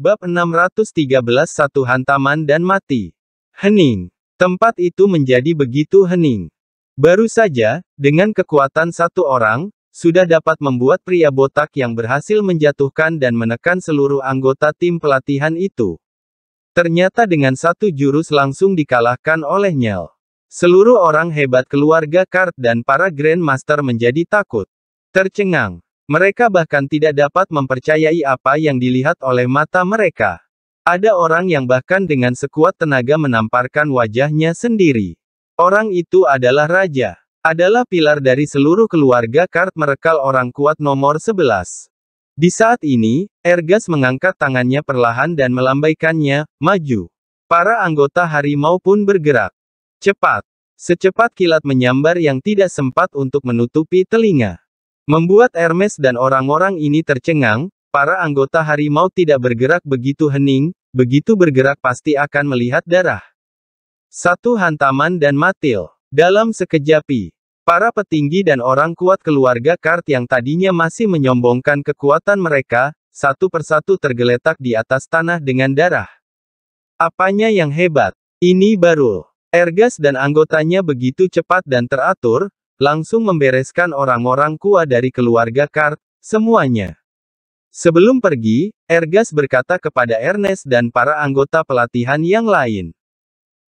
Bab 613 Satu Hantaman dan Mati. Hening. Tempat itu menjadi begitu hening. Baru saja, dengan kekuatan satu orang, sudah dapat membuat pria botak yang berhasil menjatuhkan dan menekan seluruh anggota tim pelatihan itu. Ternyata dengan satu jurus langsung dikalahkan oleh Nyel. Seluruh orang hebat keluarga Kart dan para Grandmaster menjadi takut. Tercengang. Mereka bahkan tidak dapat mempercayai apa yang dilihat oleh mata mereka. Ada orang yang bahkan dengan sekuat tenaga menamparkan wajahnya sendiri. Orang itu adalah raja. Adalah pilar dari seluruh keluarga kart merekal orang kuat nomor 11. Di saat ini, Ergas mengangkat tangannya perlahan dan melambaikannya, maju. Para anggota harimau pun bergerak. Cepat. Secepat kilat menyambar yang tidak sempat untuk menutupi telinga. Membuat Hermes dan orang-orang ini tercengang, para anggota harimau tidak bergerak begitu hening, begitu bergerak pasti akan melihat darah. Satu hantaman dan matil. Dalam sekejapi, para petinggi dan orang kuat keluarga Kart yang tadinya masih menyombongkan kekuatan mereka, satu persatu tergeletak di atas tanah dengan darah. Apanya yang hebat? Ini baru. Ergas dan anggotanya begitu cepat dan teratur, langsung membereskan orang-orang kuat dari keluarga Kart, semuanya. Sebelum pergi, Ergas berkata kepada Ernest dan para anggota pelatihan yang lain.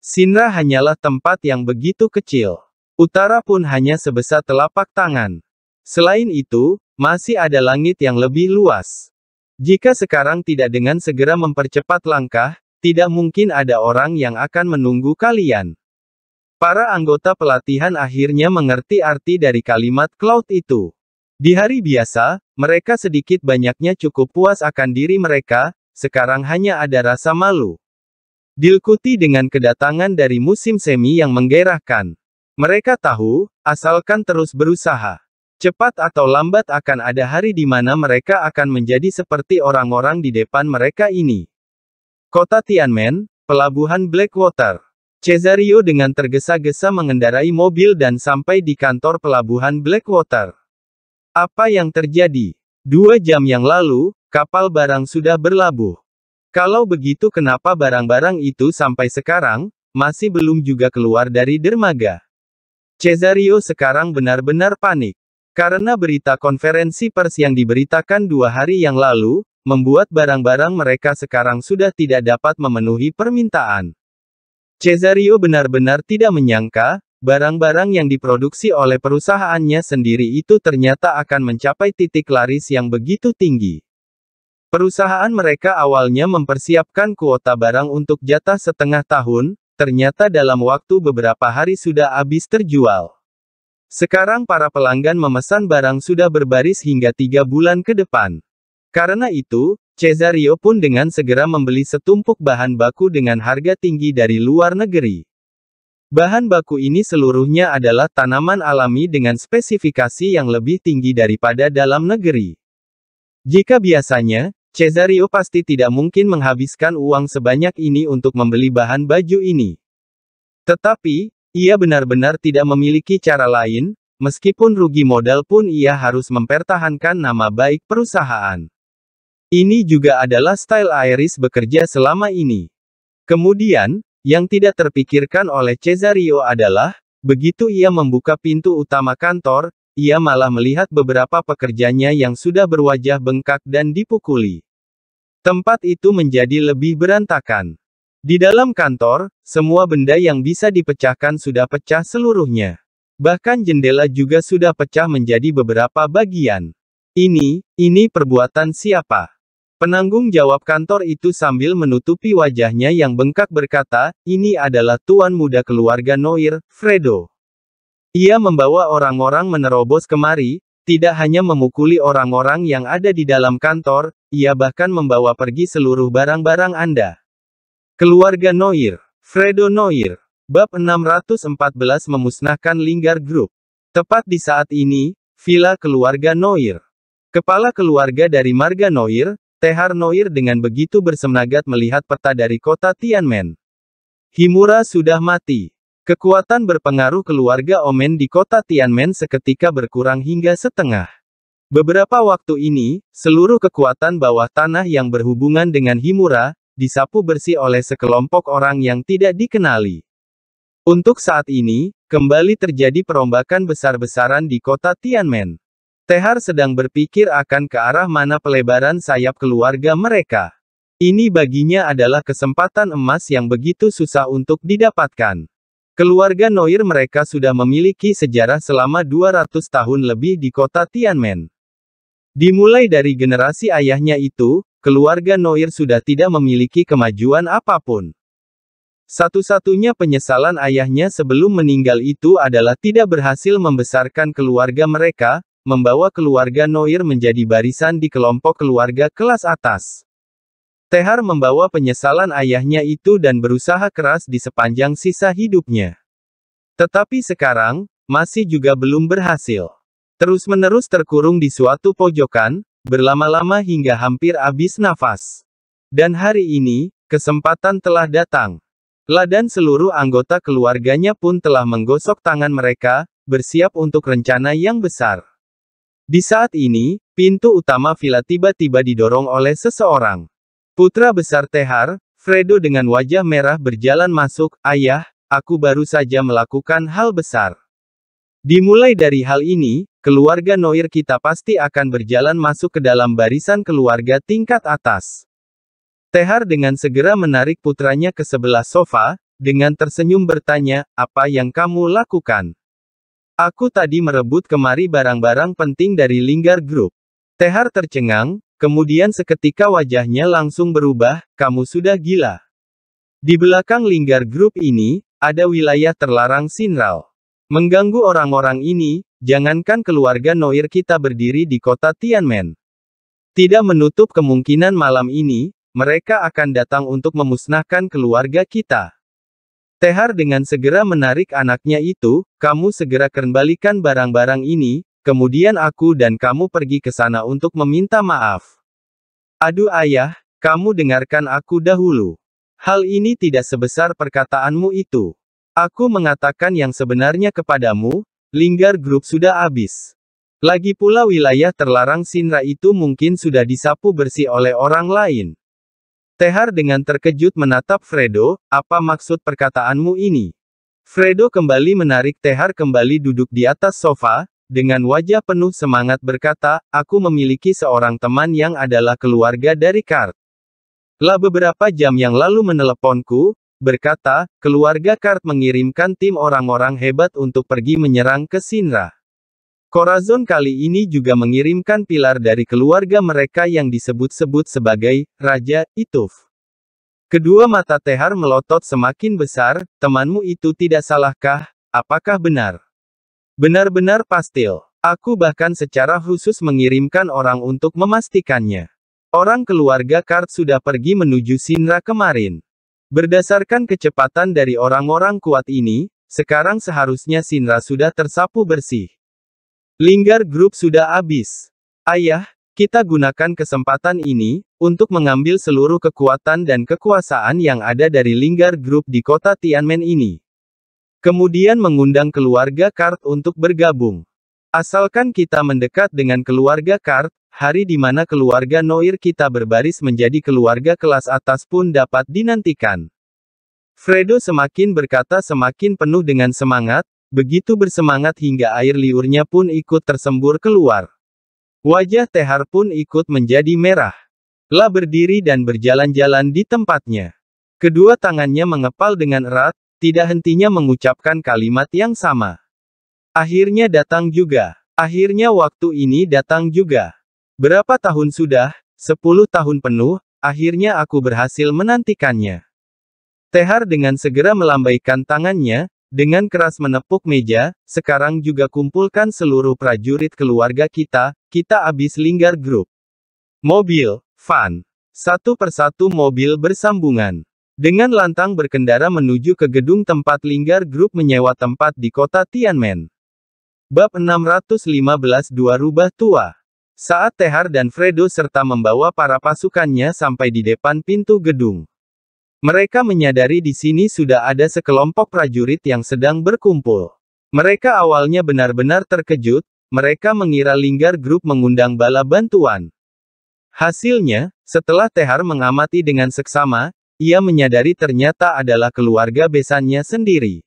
Sinra hanyalah tempat yang begitu kecil. Utara pun hanya sebesar telapak tangan. Selain itu, masih ada langit yang lebih luas. Jika sekarang tidak dengan segera mempercepat langkah, tidak mungkin ada orang yang akan menunggu kalian. Para anggota pelatihan akhirnya mengerti arti dari kalimat cloud itu. Di hari biasa, mereka sedikit banyaknya cukup puas akan diri mereka, sekarang hanya ada rasa malu. Dilkuti dengan kedatangan dari musim semi yang menggerahkan. Mereka tahu, asalkan terus berusaha. Cepat atau lambat akan ada hari di mana mereka akan menjadi seperti orang-orang di depan mereka ini. Kota Tianmen, Pelabuhan Blackwater Cesario dengan tergesa-gesa mengendarai mobil dan sampai di kantor pelabuhan Blackwater. Apa yang terjadi? Dua jam yang lalu, kapal barang sudah berlabuh. Kalau begitu kenapa barang-barang itu sampai sekarang, masih belum juga keluar dari dermaga? Cesario sekarang benar-benar panik. Karena berita konferensi pers yang diberitakan dua hari yang lalu, membuat barang-barang mereka sekarang sudah tidak dapat memenuhi permintaan. Cesario benar-benar tidak menyangka, barang-barang yang diproduksi oleh perusahaannya sendiri itu ternyata akan mencapai titik laris yang begitu tinggi. Perusahaan mereka awalnya mempersiapkan kuota barang untuk jatah setengah tahun, ternyata dalam waktu beberapa hari sudah habis terjual. Sekarang para pelanggan memesan barang sudah berbaris hingga tiga bulan ke depan. Karena itu, Cesario pun dengan segera membeli setumpuk bahan baku dengan harga tinggi dari luar negeri. Bahan baku ini seluruhnya adalah tanaman alami dengan spesifikasi yang lebih tinggi daripada dalam negeri. Jika biasanya, Cesario pasti tidak mungkin menghabiskan uang sebanyak ini untuk membeli bahan baju ini. Tetapi, ia benar-benar tidak memiliki cara lain, meskipun rugi modal pun ia harus mempertahankan nama baik perusahaan. Ini juga adalah style Iris bekerja selama ini. Kemudian, yang tidak terpikirkan oleh Cesario adalah, begitu ia membuka pintu utama kantor, ia malah melihat beberapa pekerjanya yang sudah berwajah bengkak dan dipukuli. Tempat itu menjadi lebih berantakan. Di dalam kantor, semua benda yang bisa dipecahkan sudah pecah seluruhnya. Bahkan jendela juga sudah pecah menjadi beberapa bagian. Ini, ini perbuatan siapa? Penanggung jawab kantor itu sambil menutupi wajahnya yang bengkak berkata, ini adalah tuan muda keluarga Noir, Fredo. Ia membawa orang-orang menerobos kemari, tidak hanya memukuli orang-orang yang ada di dalam kantor, ia bahkan membawa pergi seluruh barang-barang Anda. Keluarga Noir, Fredo Noir, bab 614 memusnahkan Linggar Group. Tepat di saat ini, villa keluarga Noir. Kepala keluarga dari Marga Noir, Tehar Noir dengan begitu bersemangat melihat peta dari kota Tianmen. Himura sudah mati. Kekuatan berpengaruh keluarga Omen di kota Tianmen seketika berkurang hingga setengah. Beberapa waktu ini, seluruh kekuatan bawah tanah yang berhubungan dengan Himura, disapu bersih oleh sekelompok orang yang tidak dikenali. Untuk saat ini, kembali terjadi perombakan besar-besaran di kota Tianmen. Tehar sedang berpikir akan ke arah mana pelebaran sayap keluarga mereka. Ini baginya adalah kesempatan emas yang begitu susah untuk didapatkan. Keluarga Noir mereka sudah memiliki sejarah selama 200 tahun lebih di kota Tianmen. Dimulai dari generasi ayahnya itu, keluarga Noir sudah tidak memiliki kemajuan apapun. Satu-satunya penyesalan ayahnya sebelum meninggal itu adalah tidak berhasil membesarkan keluarga mereka, membawa keluarga Noir menjadi barisan di kelompok keluarga kelas atas. Tehar membawa penyesalan ayahnya itu dan berusaha keras di sepanjang sisa hidupnya. Tetapi sekarang, masih juga belum berhasil. Terus-menerus terkurung di suatu pojokan, berlama-lama hingga hampir habis nafas. Dan hari ini, kesempatan telah datang. Ladan seluruh anggota keluarganya pun telah menggosok tangan mereka, bersiap untuk rencana yang besar. Di saat ini, pintu utama villa tiba-tiba didorong oleh seseorang. Putra besar Tehar, Fredo dengan wajah merah berjalan masuk, Ayah, aku baru saja melakukan hal besar. Dimulai dari hal ini, keluarga Noir kita pasti akan berjalan masuk ke dalam barisan keluarga tingkat atas. Tehar dengan segera menarik putranya ke sebelah sofa, dengan tersenyum bertanya, apa yang kamu lakukan? Aku tadi merebut kemari barang-barang penting dari Linggar Group. Tehar tercengang, kemudian seketika wajahnya langsung berubah, kamu sudah gila. Di belakang Linggar Group ini, ada wilayah terlarang Sinral. Mengganggu orang-orang ini, jangankan keluarga Noir kita berdiri di kota Tianmen. Tidak menutup kemungkinan malam ini, mereka akan datang untuk memusnahkan keluarga kita. Tehar dengan segera menarik anaknya itu, kamu segera kembalikan barang-barang ini, kemudian aku dan kamu pergi ke sana untuk meminta maaf. Aduh ayah, kamu dengarkan aku dahulu. Hal ini tidak sebesar perkataanmu itu. Aku mengatakan yang sebenarnya kepadamu, Linggar Group sudah habis. Lagi pula wilayah terlarang Sinra itu mungkin sudah disapu bersih oleh orang lain. Tehar dengan terkejut menatap Fredo, apa maksud perkataanmu ini? Fredo kembali menarik Tehar kembali duduk di atas sofa, dengan wajah penuh semangat berkata, aku memiliki seorang teman yang adalah keluarga dari Kart. Lah beberapa jam yang lalu meneleponku, berkata, keluarga Kart mengirimkan tim orang-orang hebat untuk pergi menyerang ke Sinra. Corazon kali ini juga mengirimkan pilar dari keluarga mereka yang disebut-sebut sebagai Raja Ituf. Kedua mata Tehar melotot semakin besar, temanmu itu tidak salahkah? Apakah benar? Benar-benar pastil. Aku bahkan secara khusus mengirimkan orang untuk memastikannya. Orang keluarga Kart sudah pergi menuju Sinra kemarin. Berdasarkan kecepatan dari orang-orang kuat ini, sekarang seharusnya Sinra sudah tersapu bersih. Linggar Group sudah habis. Ayah, kita gunakan kesempatan ini, untuk mengambil seluruh kekuatan dan kekuasaan yang ada dari Linggar Group di kota Tianmen ini. Kemudian mengundang keluarga Kart untuk bergabung. Asalkan kita mendekat dengan keluarga Kart, hari di mana keluarga Noir kita berbaris menjadi keluarga kelas atas pun dapat dinantikan. Fredo semakin berkata semakin penuh dengan semangat, Begitu bersemangat hingga air liurnya pun ikut tersembur keluar. Wajah Tehar pun ikut menjadi merah. La berdiri dan berjalan-jalan di tempatnya. Kedua tangannya mengepal dengan erat, tidak hentinya mengucapkan kalimat yang sama. Akhirnya datang juga. Akhirnya waktu ini datang juga. Berapa tahun sudah? Sepuluh tahun penuh, akhirnya aku berhasil menantikannya. Tehar dengan segera melambaikan tangannya, dengan keras menepuk meja, sekarang juga kumpulkan seluruh prajurit keluarga kita, kita abis linggar grup. Mobil, van. Satu persatu mobil bersambungan. Dengan lantang berkendara menuju ke gedung tempat linggar grup menyewa tempat di kota Tianmen. Bab 615 Dua Rubah Tua Saat Tehar dan Fredo serta membawa para pasukannya sampai di depan pintu gedung. Mereka menyadari di sini sudah ada sekelompok prajurit yang sedang berkumpul. Mereka awalnya benar-benar terkejut, mereka mengira Linggar Group mengundang bala bantuan. Hasilnya, setelah Tehar mengamati dengan seksama, ia menyadari ternyata adalah keluarga besannya sendiri.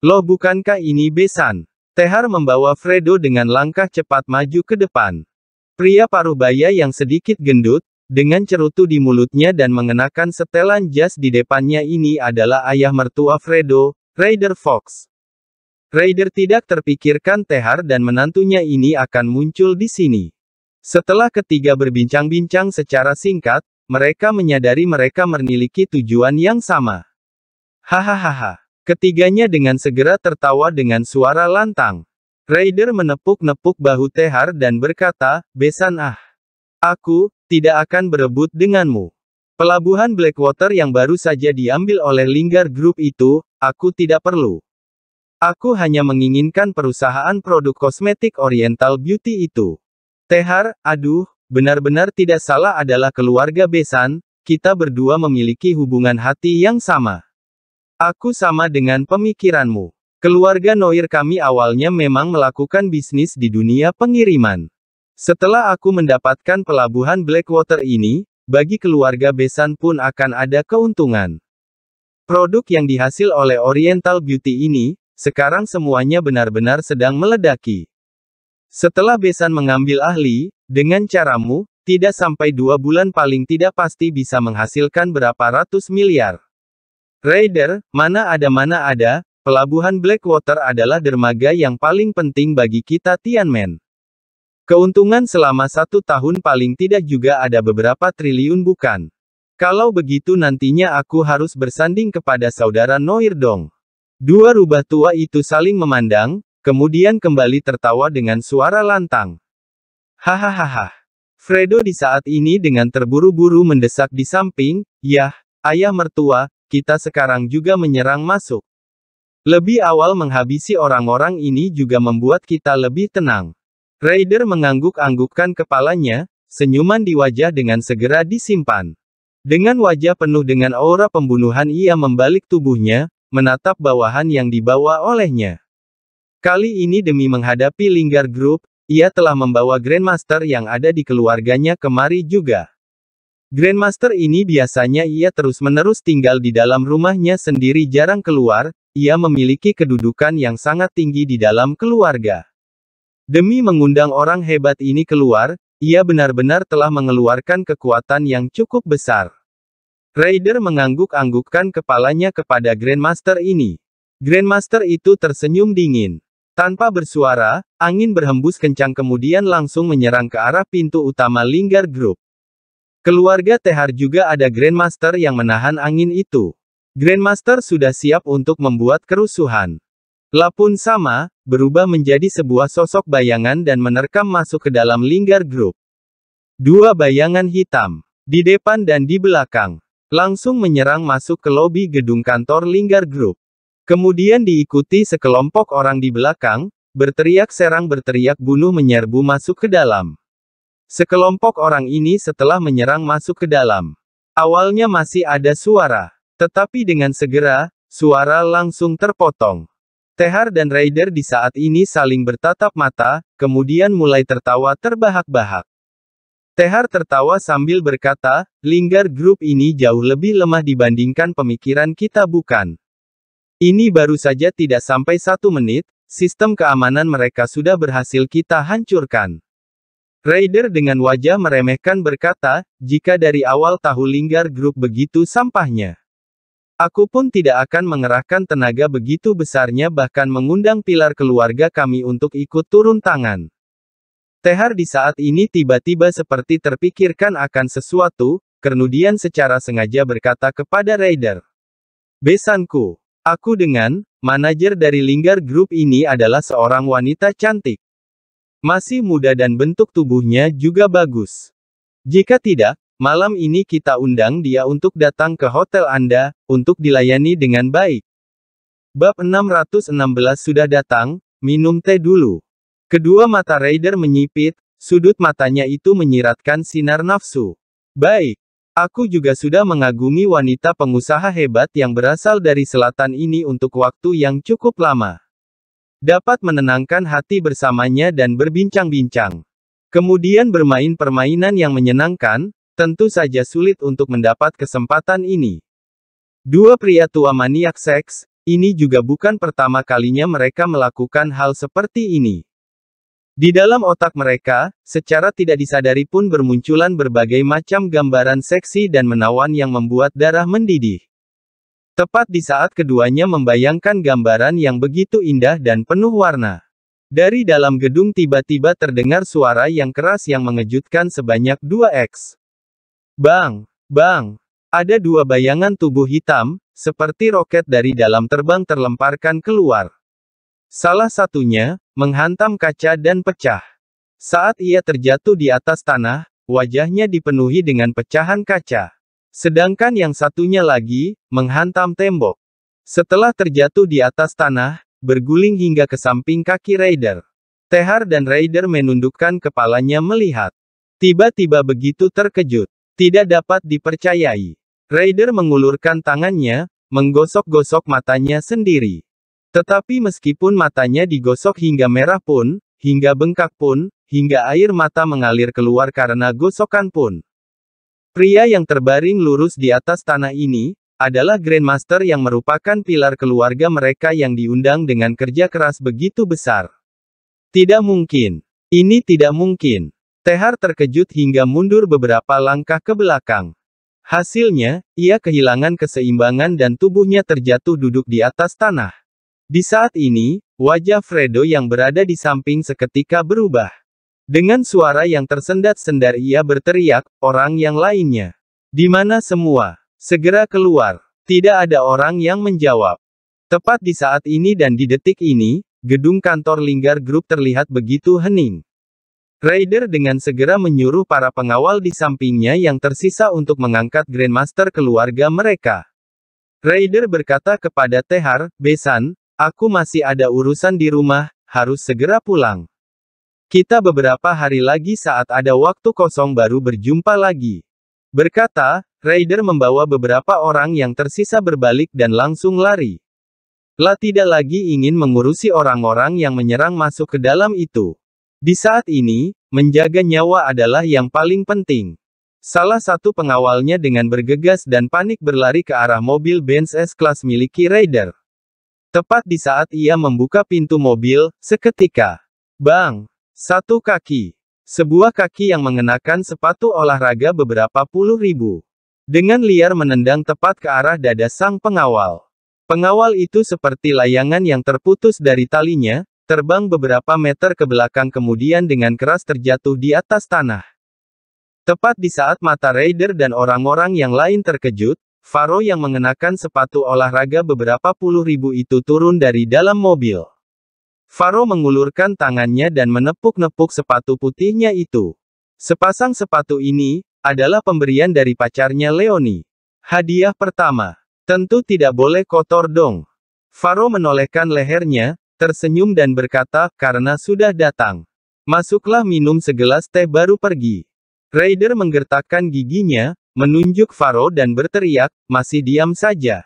Loh bukankah ini besan? Tehar membawa Fredo dengan langkah cepat maju ke depan. Pria paruh baya yang sedikit gendut, dengan cerutu di mulutnya dan mengenakan setelan jas di depannya ini adalah ayah mertua Fredo, Raider Fox. Raider tidak terpikirkan Tehar dan menantunya ini akan muncul di sini. Setelah ketiga berbincang-bincang secara singkat, mereka menyadari mereka memiliki tujuan yang sama. Hahaha. Ketiganya dengan segera tertawa dengan suara lantang. Raider menepuk-nepuk bahu Tehar dan berkata, Besan ah. Aku, tidak akan berebut denganmu. Pelabuhan Blackwater yang baru saja diambil oleh Linggar Group itu, aku tidak perlu. Aku hanya menginginkan perusahaan produk kosmetik Oriental Beauty itu. Tehar, aduh, benar-benar tidak salah adalah keluarga Besan, kita berdua memiliki hubungan hati yang sama. Aku sama dengan pemikiranmu. Keluarga Noir kami awalnya memang melakukan bisnis di dunia pengiriman. Setelah aku mendapatkan pelabuhan Blackwater ini, bagi keluarga Besan pun akan ada keuntungan. Produk yang dihasil oleh Oriental Beauty ini, sekarang semuanya benar-benar sedang meledaki. Setelah Besan mengambil ahli, dengan caramu, tidak sampai dua bulan paling tidak pasti bisa menghasilkan berapa ratus miliar. Raider, mana ada mana ada, pelabuhan Blackwater adalah dermaga yang paling penting bagi kita Tianmen. Keuntungan selama satu tahun paling tidak juga ada beberapa triliun bukan? Kalau begitu nantinya aku harus bersanding kepada saudara Noir dong. Dua rubah tua itu saling memandang, kemudian kembali tertawa dengan suara lantang. Hahaha. Fredo di saat ini dengan terburu-buru mendesak di samping, yah, ayah mertua, kita sekarang juga menyerang masuk. Lebih awal menghabisi orang-orang ini juga membuat kita lebih tenang. Raider mengangguk-anggukkan kepalanya, senyuman di wajah dengan segera disimpan. Dengan wajah penuh dengan aura pembunuhan ia membalik tubuhnya, menatap bawahan yang dibawa olehnya. Kali ini demi menghadapi Linggar Group, ia telah membawa Grandmaster yang ada di keluarganya kemari juga. Grandmaster ini biasanya ia terus-menerus tinggal di dalam rumahnya sendiri jarang keluar, ia memiliki kedudukan yang sangat tinggi di dalam keluarga. Demi mengundang orang hebat ini keluar, ia benar-benar telah mengeluarkan kekuatan yang cukup besar. Raider mengangguk-anggukkan kepalanya kepada Grandmaster ini. Grandmaster itu tersenyum dingin. Tanpa bersuara, angin berhembus kencang kemudian langsung menyerang ke arah pintu utama Linggar Group. Keluarga Tehar juga ada Grandmaster yang menahan angin itu. Grandmaster sudah siap untuk membuat kerusuhan. Lapun sama, berubah menjadi sebuah sosok bayangan dan menerkam masuk ke dalam linggar grup. Dua bayangan hitam, di depan dan di belakang, langsung menyerang masuk ke lobi gedung kantor linggar grup. Kemudian diikuti sekelompok orang di belakang, berteriak serang berteriak bunuh menyerbu masuk ke dalam. Sekelompok orang ini setelah menyerang masuk ke dalam. Awalnya masih ada suara, tetapi dengan segera, suara langsung terpotong. Tehar dan Raider di saat ini saling bertatap mata, kemudian mulai tertawa terbahak-bahak. Tehar tertawa sambil berkata, Linggar Group ini jauh lebih lemah dibandingkan pemikiran kita bukan. Ini baru saja tidak sampai satu menit, sistem keamanan mereka sudah berhasil kita hancurkan. Raider dengan wajah meremehkan berkata, jika dari awal tahu Linggar Group begitu sampahnya. Aku pun tidak akan mengerahkan tenaga begitu besarnya bahkan mengundang pilar keluarga kami untuk ikut turun tangan. Tehar di saat ini tiba-tiba seperti terpikirkan akan sesuatu, Kernudian secara sengaja berkata kepada Raider. Besanku, aku dengan, manajer dari Linggar Group ini adalah seorang wanita cantik. Masih muda dan bentuk tubuhnya juga bagus. Jika tidak, Malam ini kita undang dia untuk datang ke hotel Anda, untuk dilayani dengan baik. Bab 616 sudah datang, minum teh dulu. Kedua mata Raider menyipit, sudut matanya itu menyiratkan sinar nafsu. Baik, aku juga sudah mengagumi wanita pengusaha hebat yang berasal dari selatan ini untuk waktu yang cukup lama. Dapat menenangkan hati bersamanya dan berbincang-bincang. Kemudian bermain permainan yang menyenangkan, Tentu saja sulit untuk mendapat kesempatan ini. Dua pria tua maniak seks, ini juga bukan pertama kalinya mereka melakukan hal seperti ini. Di dalam otak mereka, secara tidak disadari pun bermunculan berbagai macam gambaran seksi dan menawan yang membuat darah mendidih. Tepat di saat keduanya membayangkan gambaran yang begitu indah dan penuh warna. Dari dalam gedung tiba-tiba terdengar suara yang keras yang mengejutkan sebanyak dua x Bang, bang, ada dua bayangan tubuh hitam, seperti roket dari dalam terbang terlemparkan keluar. Salah satunya, menghantam kaca dan pecah. Saat ia terjatuh di atas tanah, wajahnya dipenuhi dengan pecahan kaca. Sedangkan yang satunya lagi, menghantam tembok. Setelah terjatuh di atas tanah, berguling hingga ke samping kaki Raider. Tehar dan Raider menundukkan kepalanya melihat. Tiba-tiba begitu terkejut. Tidak dapat dipercayai. Raider mengulurkan tangannya, menggosok-gosok matanya sendiri. Tetapi meskipun matanya digosok hingga merah pun, hingga bengkak pun, hingga air mata mengalir keluar karena gosokan pun. Pria yang terbaring lurus di atas tanah ini, adalah Grandmaster yang merupakan pilar keluarga mereka yang diundang dengan kerja keras begitu besar. Tidak mungkin. Ini tidak mungkin. Tehar terkejut hingga mundur beberapa langkah ke belakang. Hasilnya, ia kehilangan keseimbangan dan tubuhnya terjatuh duduk di atas tanah. Di saat ini, wajah Fredo yang berada di samping seketika berubah. Dengan suara yang tersendat-sendar ia berteriak, orang yang lainnya. Di mana semua? Segera keluar. Tidak ada orang yang menjawab. Tepat di saat ini dan di detik ini, gedung kantor Linggar Group terlihat begitu hening. Raider dengan segera menyuruh para pengawal di sampingnya yang tersisa untuk mengangkat Grandmaster keluarga mereka. Raider berkata kepada Tehar, Besan, aku masih ada urusan di rumah, harus segera pulang. Kita beberapa hari lagi saat ada waktu kosong baru berjumpa lagi. Berkata, Raider membawa beberapa orang yang tersisa berbalik dan langsung lari. La tidak lagi ingin mengurusi orang-orang yang menyerang masuk ke dalam itu. Di saat ini, menjaga nyawa adalah yang paling penting. Salah satu pengawalnya dengan bergegas dan panik berlari ke arah mobil Benz S-Class miliki Raider. Tepat di saat ia membuka pintu mobil, seketika. Bang! Satu kaki. Sebuah kaki yang mengenakan sepatu olahraga beberapa puluh ribu. Dengan liar menendang tepat ke arah dada sang pengawal. Pengawal itu seperti layangan yang terputus dari talinya, Terbang beberapa meter ke belakang kemudian dengan keras terjatuh di atas tanah. Tepat di saat mata Raider dan orang-orang yang lain terkejut, Faro yang mengenakan sepatu olahraga beberapa puluh ribu itu turun dari dalam mobil. Faro mengulurkan tangannya dan menepuk-nepuk sepatu putihnya itu. Sepasang sepatu ini, adalah pemberian dari pacarnya Leoni. Hadiah pertama, tentu tidak boleh kotor dong. Faro menolehkan lehernya, tersenyum dan berkata, karena sudah datang. Masuklah minum segelas teh baru pergi. Raider menggertakkan giginya, menunjuk Faro dan berteriak, masih diam saja.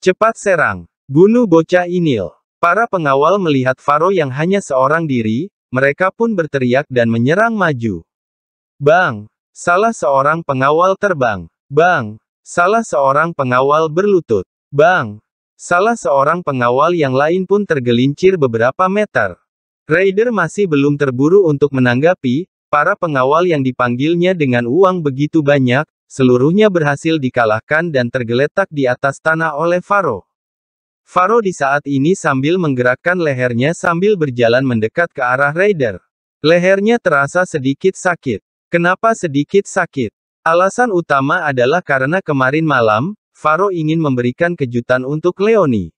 Cepat serang. Bunuh bocah inil. Para pengawal melihat Faro yang hanya seorang diri, mereka pun berteriak dan menyerang maju. Bang! Salah seorang pengawal terbang. Bang! Salah seorang pengawal berlutut. Bang! Salah seorang pengawal yang lain pun tergelincir beberapa meter. Raider masih belum terburu untuk menanggapi, para pengawal yang dipanggilnya dengan uang begitu banyak, seluruhnya berhasil dikalahkan dan tergeletak di atas tanah oleh Faro. Faro di saat ini sambil menggerakkan lehernya sambil berjalan mendekat ke arah Raider. Lehernya terasa sedikit sakit. Kenapa sedikit sakit? Alasan utama adalah karena kemarin malam, Faro ingin memberikan kejutan untuk Leoni.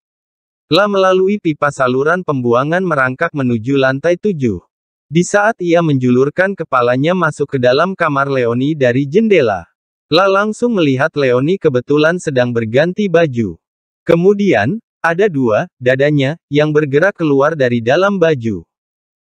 Lalu melalui pipa saluran pembuangan merangkak menuju lantai tujuh. Di saat ia menjulurkan kepalanya masuk ke dalam kamar Leoni dari jendela, Lalu langsung melihat Leoni kebetulan sedang berganti baju. Kemudian, ada dua dadanya yang bergerak keluar dari dalam baju.